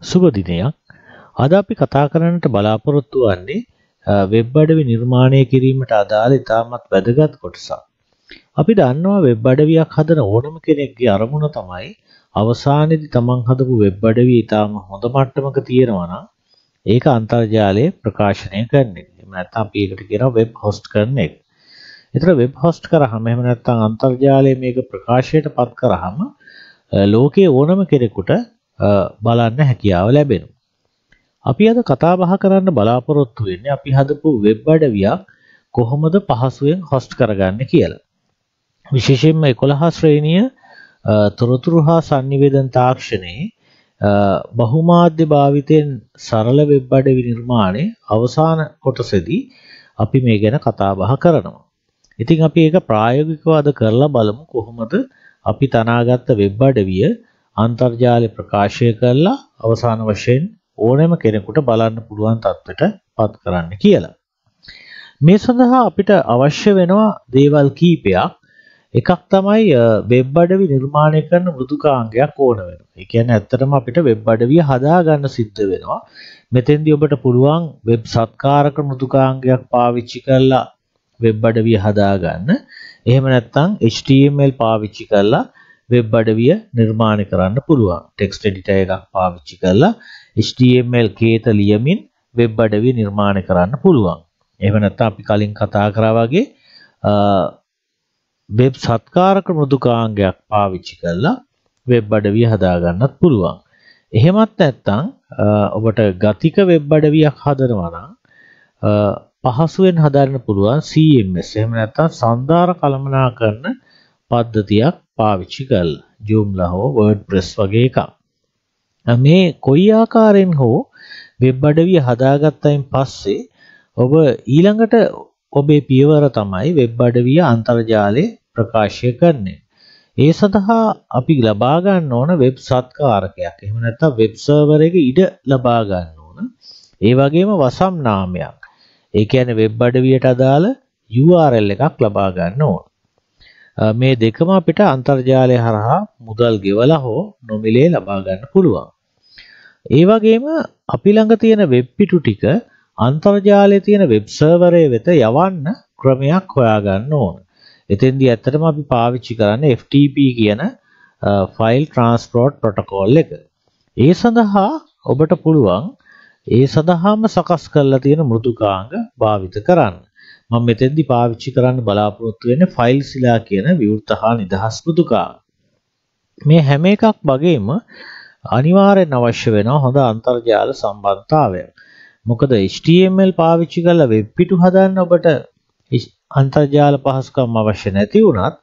සුබ දිනයක්. අද අපි කතා කරන්නට බලාපොරොත්තු වන්නේ වෙබ් අඩවි නිර්මාණය කිරීමට අදාළ ඉතාමත් වැදගත් කොටසක්. අපි දන්නවා වෙබ් අඩවියක් හදන ඕනම කෙනෙක්ගේ අරමුණ තමයි අවසානයේදී තමන් හදපු වෙබ් අඩවිය ඉතාම හොඳ මට්ටමක තියෙනවා නම් ඒක අන්තර්ජාලයේ ප්‍රකාශනය කරන එක. එහෙම නැත්නම් අපි ඒකට කියනවා වෙබ් හොස්ට් කරන එක. ඒතර වෙබ් හොස්ට් කරාම එහෙම නැත්නම් අන්තර්ජාලයේ මේක ප්‍රකාශයට පත් කරාම ලෝකයේ ඕනම කෙනෙකුට බලන්න හැකියාව ලැබෙනවා. අපි අද කතා බහ කරන්න බලාපොරොත්තු වෙන්නේ අපි හදපු වෙබ් අඩවියක් කොහොමද පහසුවෙන් හොස්ට් කරගන්න කියලා. විශේෂයෙන්ම 11 ශ්‍රේණිය තොරතුරු හා sannivedan තාක්ෂණයේ බහුමාධ්‍ය භාවිතයෙන් සරල වෙබ් අඩවි නිර්මාණයේ අවසාන කොටසේදී අපි මේ ගැන කතා බහ කරනවා. ඉතින් අපි ඒක ප්‍රායෝගිකව අද කරලා බලමු කොහොමද අපි තනාගත්ත වෙබ් අඩවිය අන්තර්ජාලය ප්‍රකාශය කරලා අවසාන වශයෙන් ඕනෑම කෙනෙකුට බලන්න පුළුවන් තත්ත්වයට පත් කරන්න කියලා. මේ සඳහා අපිට අවශ්‍ය වෙනවා දේවල් කීපයක්. එකක් තමයි වෙබ් අඩවි නිර්මාණය කරන මෘදුකාංගයක් ඕන වෙනවා. ඒ කියන්නේ ඇත්තටම අපිට වෙබ් අඩවිය හදාගන්න සිද්ධ වෙනවා. මෙතෙන්දී ඔබට පුළුවන් වෙබ් සත්කාරක මෘදුකාංගයක් පාවිච්චි කරලා වෙබ් අඩවිය හදාගන්න. එහෙම නැත්නම් HTML පාවිච්චි කරලා වෙබ් අඩවිය නිර්මාණය කරන්න පුළුවන් ටෙක්ස් ටෙඩිට එකක් පාවිච්චි කරලා HTML කේත ලියමින් වෙබ් අඩවිය නිර්මාණය කරන්න පුළුවන් එහෙම නැත්නම් අපි කලින් කතා කරා වගේ වෙබ් සත්කාරක මෘදුකාංගයක් පාවිච්චි කරලා වෙබ් අඩවිය හදාගන්නත් පුළුවන් එහෙමත් නැත්තං ඔබට ගතික වෙබ් අඩවියක් හදනවා නම් පහසුවෙන් හදන්න පුළුවන් CMS එහෙම නැත්නම් සංදාර කළමනා කරන පද්ධතියක් පාවිච්චි කල් ජූම්ලා හෝ වර්ඩ් ප්‍රෙස් වගේ එකක්. මේ කොයි ආකාරයෙන් හෝ වෙබ් අඩවිය හදාගත්තයින් පස්සේ ඔබ ඊළඟට ඔබේ පියවර තමයි වෙබ් අඩවිය අන්තර්ජාලයේ ප්‍රකාශය කරන්නේ. ඒ සඳහා අපි ලබා ගන්න ඕන වෙබ් සත්කාරකයක්. එහෙම නැත්නම් වෙබ් සර්වර් එක ඉඩ ලබා ගන්න ඕන. ඒ වගේම වසම් නාමයක්. ඒ කියන්නේ වෙබ් අඩවියට අදාළ URL එකක් ලබා ගන්න ඕන. මේ දෙකම අපිට අන්තර්ජාලය හරහා මුදල් ගෙවලා හෝ නොමිලේ ලබා ගන්න පුළුවන්. ඒ වගේම අපි ළඟ තියෙන වෙබ් පිටු ටික අන්තර්ජාලයේ තියෙන වෙබ් සර්වරය වෙත යවන්න ක්‍රමයක් හොයාගන්න ඕන. එතෙන්දී ඇත්තටම අපි පාවිච්චි කරන්නේ FTP කියන ෆයිල් ට්‍රාන්ස්පෝර්ට් ප්‍රොටෝකෝල් එක. ඒ සඳහා ඔබට පුළුවන් ඒ සඳහාම සකස් කරලා තියෙන මෘදුකාංග භාවිත කරන්න. මම මෙතෙන්දි පාවිච්චි කරන්න බලාපොරොත්තු වෙන්නේ ෆයිල් සිලා කියන විවෘත හා නිදහස් පුදුකා. මේ හැම එකක් වගේම අනිවාර්යෙන් අවශ්‍ය වෙන හොඳ අන්තර්ජාල සම්බන්ධතාවය. මොකද HTML පාවිච්චි කරලා වෙබ් පිටු හදන්න ඔබට අන්තර්ජාල පහසුකම් අවශ්‍ය නැති වුණත්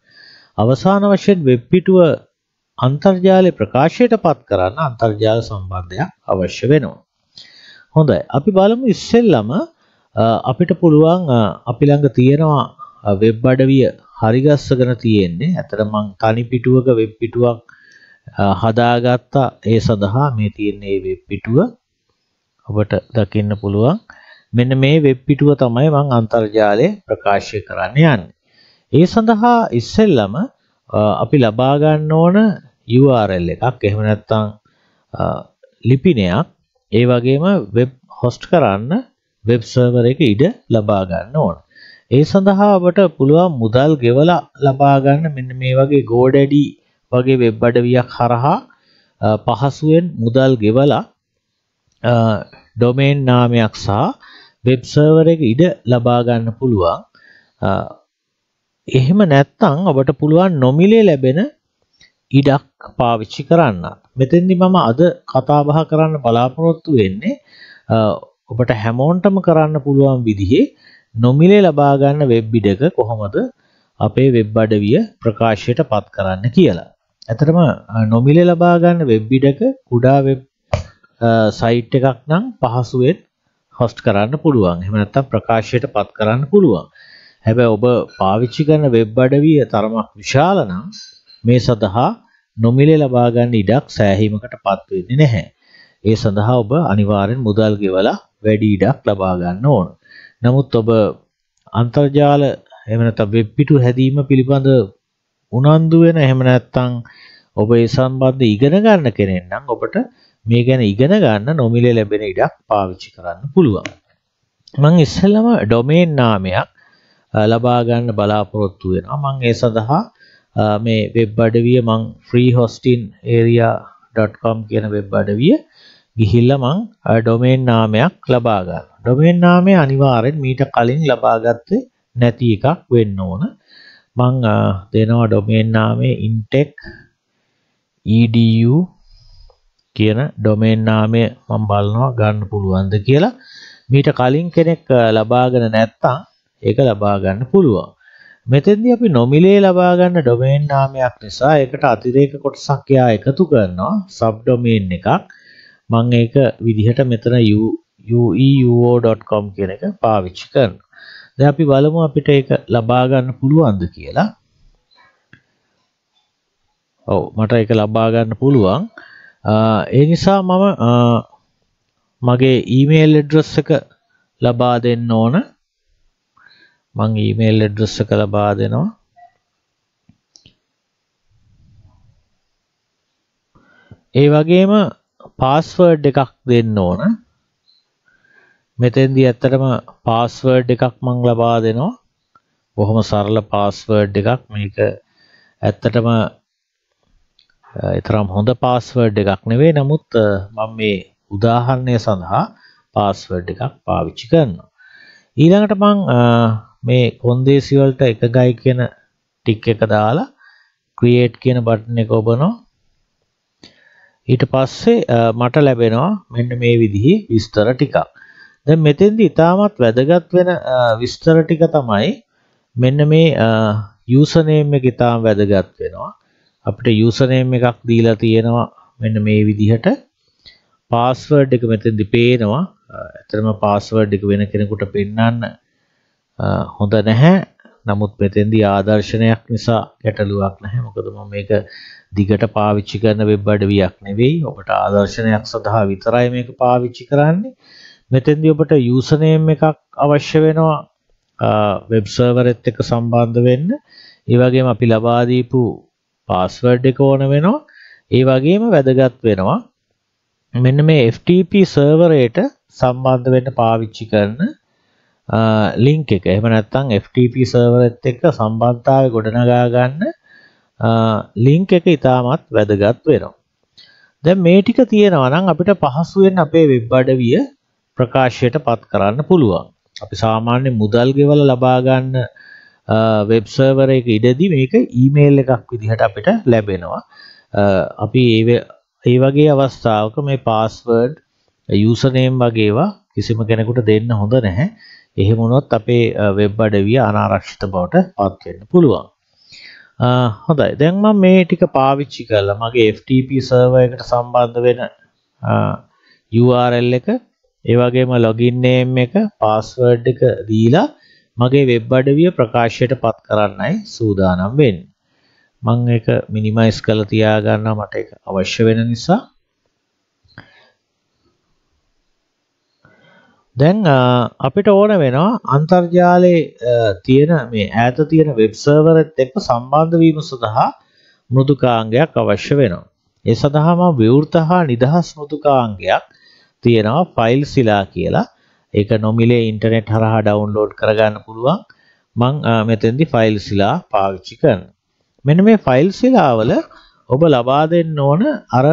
අවසාන වශයෙන් වෙබ් පිටුව අන්තර්ජාලය ප්‍රකාශයටපත් කරන්න අන්තර්ජාල සම්බන්ධයක් අවශ්‍ය වෙනවා. හොඳයි. අපි බලමු ඉස්සෙල්ලම අපිට පුළුවන් අපි ළඟ තියෙනවා වෙබ් අඩවිය හරිගස්සගෙන තියෙන්නේ. ඇතර මං තනි පිටුවක වෙබ් පිටුවක් හදාගත්තා ඒ සඳහා මේ තියෙන්නේ වෙබ් පිටුව ඔබට දකින්න පුළුවන්. මෙන්න මේ වෙබ් පිටුව තමයි මං අන්තර්ජාලය ප්‍රකාශය කරන්න යන්නේ. ඒ සඳහා ඉස්සෙල්ලම අපි ලබා ගන්න ඕන URL එකක් එහෙම නැත්නම් ලිපිනයක් ඒ වගේම වෙබ් හොස්ට් කරන්න වෙබ් සර්වර් එක ඉඩ ලබා ගන්න ඕන. ඒ සඳහා ඔබට පුළුවන් මුදල් ගෙවලා ලබා ගන්න මෙන්න මේ වගේ GoDaddy වගේ වෙබ් අඩවියක් හරහා පහසුවෙන් මුදල් ගෙවලා ඩොමේන් නාමයක් සහ වෙබ් සර්වර් එක ඉඩ ලබා ගන්න පුළුවන්. එහෙම නැත්නම් ඔබට පුළුවන් නොමිලේ ලැබෙන ඉඩක් පාවිච්චි කරන්න. මෙතෙන්දි මම අද කතාබහ කරන්න බලාපොරොත්තු වෙන්නේ ඔබට හැමෝන්ටම කරන්න පුළුවන් විදිහේ නොමිලේ ලබා ගන්න වෙබ් ඉඩක කොහොමද අපේ වෙබ් අඩවිය ප්‍රකාශයට පත් කරන්න කියලා. ඇතරම නොමිලේ ලබා ගන්න වෙබ් ඉඩක කුඩා වෙබ් සයිට් එකක් නම් පහසුවෙන් හොස්ට් කරන්න පුළුවන්. එහෙම නැත්නම් ප්‍රකාශයට පත් කරන්න පුළුවන්. හැබැයි ඔබ පාවිච්චි කරන වෙබ් අඩවිය තරමක් විශාල නම් මේ සඳහා නොමිලේ ලබා ගන්න ඉඩක් සෑහීමකට පත් වෙන්නේ නැහැ. ඒ සඳහා ඔබ අනිවාර්යෙන් මුදල් ගෙවලා වැඩි ඉඩක් ලබා ගන්න ඕන. නමුත් ඔබ අන්තර්ජාල එහෙම නැත්නම් වෙබ් පිටු හැදීම පිළිබඳ උනන්දු වෙන එහෙම නැත්නම් ඔබ ඒ සම්බන්ධ ඉගෙන ගන්න කෙනෙක් නම් ඔබට මේ ගැන ඉගෙන ගන්න නොමිලේ ලැබෙන ඉඩක් පාවිච්චි කරන්න පුළුවන්. මම ඉස්සෙල්ලම ඩොමේන් නාමයක් ලබා ගන්න බලාපොරොත්තු වෙනවා. මම ඒ සඳහා මේ වෙබ් අඩවිය මම freehostingaria.com කියන වෙබ් අඩවිය ගිහිල්ලා මං ඩොමේන් නාමයක් ලබා ගන්නවා. ඩොමේන් නාමය අනිවාර්යෙන් මීට කලින් ලබාගත්තේ නැති එකක් වෙන්න ඕන. මං දෙනවා ඩොමේන් නාමය intech edu කියන ඩොමේන් නාමය මම බලනවා ගන්න පුළුවන්ද කියලා. මීට කලින් කෙනෙක් ලබාගෙන නැත්තම් ඒක ලබා ගන්න පුළුවන්. මෙතෙන්දී අපි නොමිලේ ලබා ගන්න ඩොමේන් නාමයක් නිසා ඒකට අතිරේක කොටසක් යා එකතු කරනවා සබ් ඩොමේන් එකක්. මං ඒක විදිහට මෙතන ueuo.com කියන එක පාවිච්චි කරනවා. දැන් අපි බලමු අපිට ඒක ලබා ගන්න පුළුවන්ද කියලා. ඔව් මට ඒක ලබා ගන්න පුළුවන්. ඒ නිසා මම මගේ ඊමේල් ඇඩ්‍රස් එක ලබා දෙන්න ඕන. මං ඊමේල් ඇඩ්‍රස් එක ලබා දෙනවා. ඒ වගේම පාස්වර්ඩ් එකක් දෙන්න ඕන මෙතෙන්දී ඇත්තටම පාස්වර්ඩ් එකක් මං ලබා දෙනවා බොහොම සරල පාස්වර්ඩ් එකක් මේක ඇත්තටම එතරම් හොඳ පාස්වර්ඩ් එකක් නෙවෙයි නමුත් මම මේ උදාහරණය සඳහා පාස්වර්ඩ් එකක් පාවිච්චි කරනවා ඊළඟට මං මේ කොන්දේසි වලට එකගයි කියන ටික් එක දාලා ක්‍රියේට් කියන බටන් එක ඔබනවා ඊට පස්සේ මට ලැබෙනවා මෙන්න මේ විදිහේ විස්තර ටිකක්. දැන් මෙතෙන්දි ඉතාමත් වැදගත් වෙන විස්තර ටික තමයි මෙන්න මේ user name එක ඉතාම වැදගත් වෙනවා. අපිට යුසනේම් එකක් දීලා තියෙනවා මෙන්න මේ විදිහට පාස්වර්ඩ් එක මෙතෙන්දි පේනවා ඇත්තටම පාස්වර්ඩ් එක වෙන කෙනෙකුට පෙන්වන්න හොඳ නැහැ නමුත් මෙතෙන්දී ආදර්ශනයක් නිසා ගැටලුවක් නැහැ. මොකද මම මේක දිගට පාවිච්චි කරන වෙබ් අඩවියක් නෙවෙයි. ඔබට ආදර්ශනයක් සඳහා විතරයි මේක පාවිච්චි කරන්නේ. මෙතෙන්දී ඔබට user name එකක් අවශ්‍ය වෙනවා වෙබ් සර්වර් එක්ක සම්බන්ධ වෙන්න. ඒ වගේම අපි ලබා දීපු පාස්වර්ඩ් එක ඕන වෙනවා. ඒ වගේම වැදගත් වෙනවා මෙන්න මේ FTP සර්වරයට සම්බන්ධ වෙන්න පාවිච්චි කරන ලිංක් එක. එහෙම නැත්නම් FTP සර්වරෙත් එක්ක සම්බන්ධතාවය ගොඩනගා ගන්න ලිංක් එක ඉතාමත් වැදගත් වෙනවා. දැන් මේ ටික තියෙනවා නම් අපිට පහසුවෙන් අපේ වෙබ් අඩවිය ප්‍රකාශයට පත් කරන්න පුළුවන්. අපි සාමාන්‍ය මුදල් ගෙවල ලබා ගන්න වෙබ් සර්වර් එක ඉඩදී මේක ඊමේල් එකක් විදිහට අපිට ලැබෙනවා. අපි ඒ වගේ අවස්ථාවක මේ පාස්වර්ඩ් යූසර් නේම් වගේවා කිසිම කෙනෙකුට දෙන්න හොඳ නැහැ. එහෙම වුණොත් අපේ වෙබ් අඩවිය අනාරක්ෂිත බවට පත් වෙන්න පුළුවන්. හොඳයි. දැන් මම මේ ටික පාවිච්චි කරලා මගේ FTP සර්වර් එකට සම්බන්ධ වෙන URL එක ඒ වගේම login name එක password එක දීලා මගේ වෙබ් අඩවිය ප්‍රකාශයට පත් කරන්නයි සූදානම් වෙන්නේ. මං එක මිනිමයිස් කරලා තියාගන්නවා මට ඒක අවශ්‍ය වෙන නිසා. දැන් අපිට ඕන වෙනවා අන්තර්ජාලයේ තියෙන මේ ඈත තියෙන වෙබ් සර්වර් එක්ක සම්බන්ධ වීම සඳහා මෘදුකාංගයක් අවශ්‍ය වෙනවා. ඒ සඳහාම විවෘත හා නිදහස් මෘදුකාංගයක් තියෙනවා ෆයිල් සිලා කියලා. ඒක නොමිලේ ඉන්ටර්නෙට් හරහා ඩවුන්ලෝඩ් කරගන්න පුළුවන්. මම මෙතෙන්දි ෆයිල් සිලා පාවිච්චි කරනවා. මෙන්න මේ ෆයිල් සිලාවල ඔබ ලබා දෙන්න ඕන අර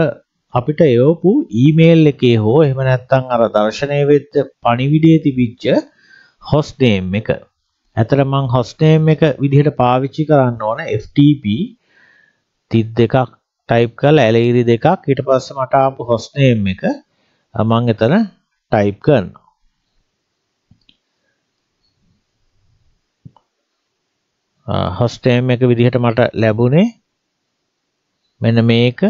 අපිට එවපු ඊමේල් එකේ හෝ එහෙම නැත්නම් අර දර්ශනය වෙච්ච පණිවිඩයේ තිබිච්ච host name එක. ඇතර මං host name එක විදිහට පාවිච්චි කරන්න ඕන FTP 32ක් type කරලා ඇලීරි දෙකක් ඊට පස්සේ මට ආපු host name එක මං එතන type කරනවා. host name එක විදිහට මට ලැබුණේ මෙන්න මේක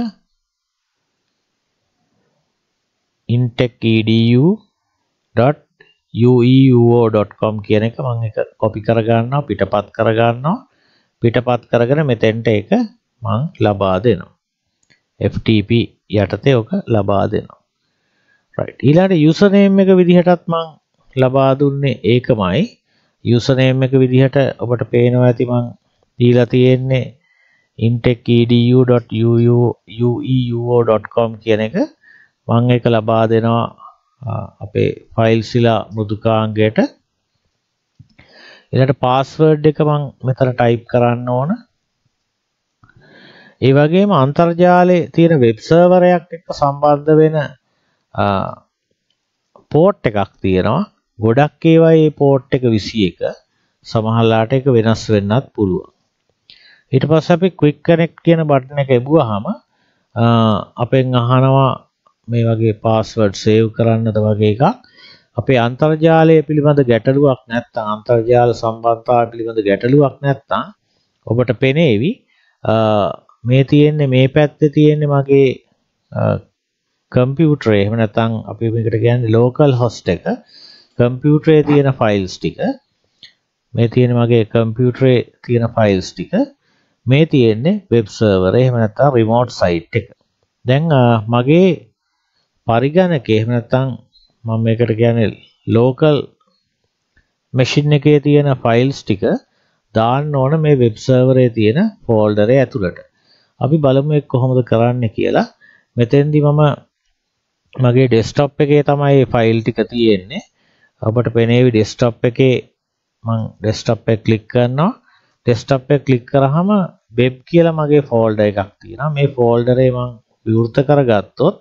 intech.edu.ueo.com කියන එක මම එක කොපි කරගන්නවා පිටපත් කරගන්නවා පිටපත් කරගෙන මෙතෙන්ට ඒක මම ලබා දෙනවා FTP යටතේ ඔක ලබා දෙනවා right ඊළඟට user name එක විදිහටත් මම ලබා දුන්නේ ඒකමයි user name එක විදිහට ඔබට පේනවා ඇති මම දීලා තියෙන්නේ intechedu.ueo.com කියන එක මං එක ලබා දෙනවා අපේ ෆයිල්සිලා මෘදුකාංගයට ඊළඟට පාස්වර්ඩ් එක මං මෙතන ටයිප් කරන්න ඕන ඒ වගේම අන්තර්ජාලයේ තියෙන වෙබ් සර්වරයක් එක්ක සම්බන්ධ වෙන පෝට් එකක් තියෙනවා ගොඩක් ඒවා මේ පෝට් එක 21 සමහරලාට ඒක වෙනස් වෙන්නත් පුළුවන් ඊට පස්සේ අපි quick connect කියන බටන් එක එබුවාම අපෙන් අහනවා මේ වගේ පාස්වර්ඩ් සේව් කරන්නද වගේ එකක් අපේ අන්තර්ජාලය පිළිබඳ ගැටලුවක් නැත්නම් අන්තර්ජාල සම්බන්ධතාව පිළිබඳ ගැටලුවක් නැත්නම් ඔබට පෙනේවි මේ තියෙන්නේ මේ පැත්තේ තියෙන්නේ මගේ කම්පියුටරේ එහෙම නැත්නම් අපි මේකට කියන්නේ ලෝකල් හොස්ට් එක කම්පියුටරේ තියෙන ෆයිල්ස් ටික මේ තියෙන මගේ කම්පියුටරේ තියෙන ෆයිල්ස් ටික මේ තියෙන්නේ වෙබ් සර්වර් එහෙම නැත්නම් රිමෝට් සයිට් එක දැන් මගේ පරිගණකේ එහෙම නැත්නම් මම මේකට කියන්නේ ලෝකල් මැෂින් එකේ තියෙන ෆයිල්ස් ටික දාන්න ඕන මේ වෙබ් සර්වරේ තියෙන ෆෝල්ඩරේ ඇතුළට. අපි බලමු ඒක කොහොමද කරන්න කියලා. මෙතෙන්දි මම මගේ ඩෙස්ක්ටොප් එකේ තමයි ෆයිල් ටික තියෙන්නේ. අපට පෙනේවි ඩෙස්ක්ටොප් එකේ මම ඩෙස්ක්ටොප් එක ක්ලික් කරනවා. ඩෙස්ක්ටොප් එක ක්ලික් කරාම web කියලා මගේ ෆෝල්ඩර් එකක් තියෙනවා. මේ ෆෝල්ඩරේ මම විවෘත කරගත්තොත්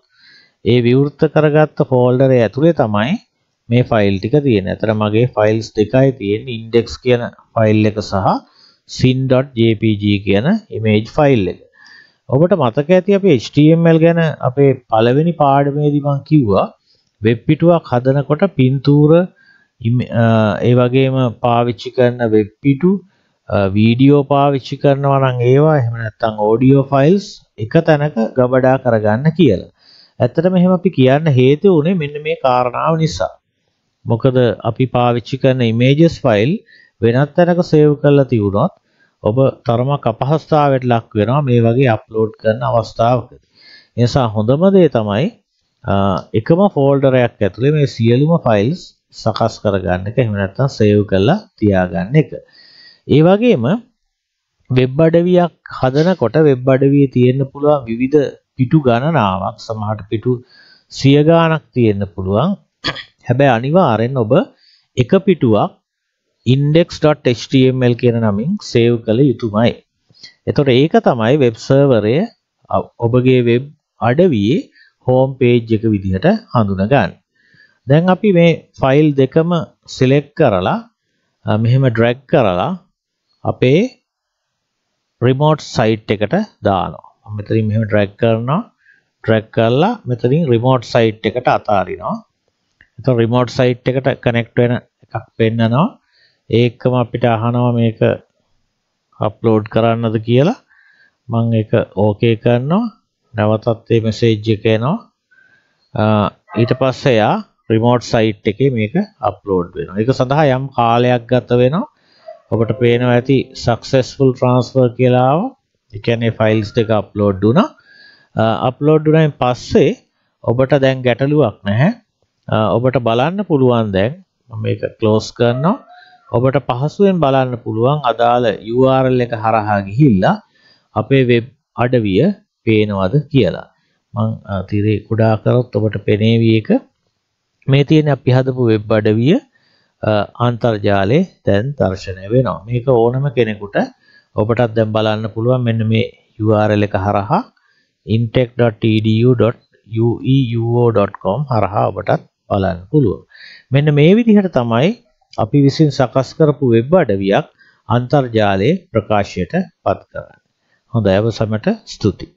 ඒ විවෘත කරගත්ත ෆෝල්ඩරය ඇතුලේ තමයි මේ ෆයිල් ටික තියෙන්නේ. අතර මගේ ෆයිල්ස් දෙකයි තියෙන්නේ index කියන ෆයිල් එක සහ sin.jpg කියන image ෆයිල් එක. ඔබට මතක ඇති අපි HTML ගැන අපේ පළවෙනි පාඩමේදී මම කිව්වා වෙබ් පිටුවක් හදනකොට පින්තූර ඒ වගේම පාවිච්චි කරන වෙබ් පිටු වීඩියෝ පාවිච්චි කරනවා නම් ඒවා එහෙම නැත්නම් ඔඩියෝ ෆයිල්ස් එක තැනක ගබඩා කරගන්න කියලා. ඇත්තටම එහෙම අපි කියන්න හේතුව උනේ මෙන්න මේ කාරණාව නිසා. මොකද අපි පාවිච්චි කරන images file වෙනත් තැනක save කරලා තියුණොත් ඔබ තරමක් අපහසුතාවයට ලක් වෙනවා මේ වගේ අප්ලෝඩ් කරන අවස්ථාවකදී. ඒ නිසා හොඳම දේ තමයි එකම folder එකක් ඇතුලේ මේ සියලුම files සකස් කරගන්න එක එහෙම නැත්නම් save කරලා තියාගන්න එක. ඒ වගේම වෙබ් අඩවියක් හදනකොට වෙබ් අඩවියේ තියෙන්න පුළුවන් විවිධ පිටු ගණනාවක් සමහරට පිටු සිය ගාණක් තියෙන්න පුළුවන්. හැබැයි අනිවාර්යෙන් ඔබ එක පිටුවක් index.html කියන නමින් සේව් කළ යුතුමයි. එතකොට ඒක තමයි වෙබ් සර්වරය ඔබගේ වෙබ් අඩවියේ හෝම් page එක විදිහට හඳුනගන්න. දැන් අපි මේ ෆයිල් දෙකම select කරලා මෙහෙම drag කරලා අපේ remote site එකට දානවා. මෙතරින් මෙහෙම ඩ්‍රැග් කරනවා ඩ්‍රැග් කරලා මෙතරින් රිමෝට් සයිට් එකට අතාරිනවා එතකොට රිමෝට් සයිට් එකට කනෙක්ට් වෙන එකක් පෙන්නනවා ඒකම අපිට අහනවා මේක අප්ලෝඩ් කරන්නද කියලා මම ඒක ඕකේ කරනවා නැවතත් මේ මෙසේජ් එක එනවා ඊට පස්සේ යා රිමෝට් සයිට් එකේ මේක අප්ලෝඩ් වෙනවා ඒක සඳහා යම් කාලයක් ගත වෙනවා ඔබට පේනවා ඇති සක්සෙස්ෆුල් ට්‍රාන්ස්ෆර් කියලාව ඒ කියන්නේ ෆයිල්ස් දෙක අප්ලෝඩ් වුණා. අප්ලෝඩ් වුණායින් පස්සේ ඔබට දැන් ගැටලුවක් නැහැ. ඔබට බලන්න පුළුවන් දැන් මේක ක්ලෝස් කරනවා. ඔබට පහසුවෙන් බලන්න පුළුවන් අදාළ URL එක හරහා ගිහිල්ලා අපේ වෙබ් අඩවිය පේනවද කියලා. මං තිරේ කුඩා කරොත් ඔබට පෙනේවි එක. මේ තියෙන අපි හදපු වෙබ් අඩවිය අන්තර්ජාලයේ දැන් දර්ශනය වෙනවා. මේක ඕනම කෙනෙකුට ඔබටත් දැන් බලන්න පුළුවන් මෙන්න මේ URL එක හරහා intech.edu.ueuo.com හරහා ඔබටත් බලන්න පුළුවන්. මෙන්න මේ විදිහට තමයි අපි විසින් සකස් කරපු වෙබ් අඩවියක් අන්තර්ජාලයේ ප්‍රකාශයට පත් කරන්නේ. හොඳයි ඔබ සමට ස්තුතියි.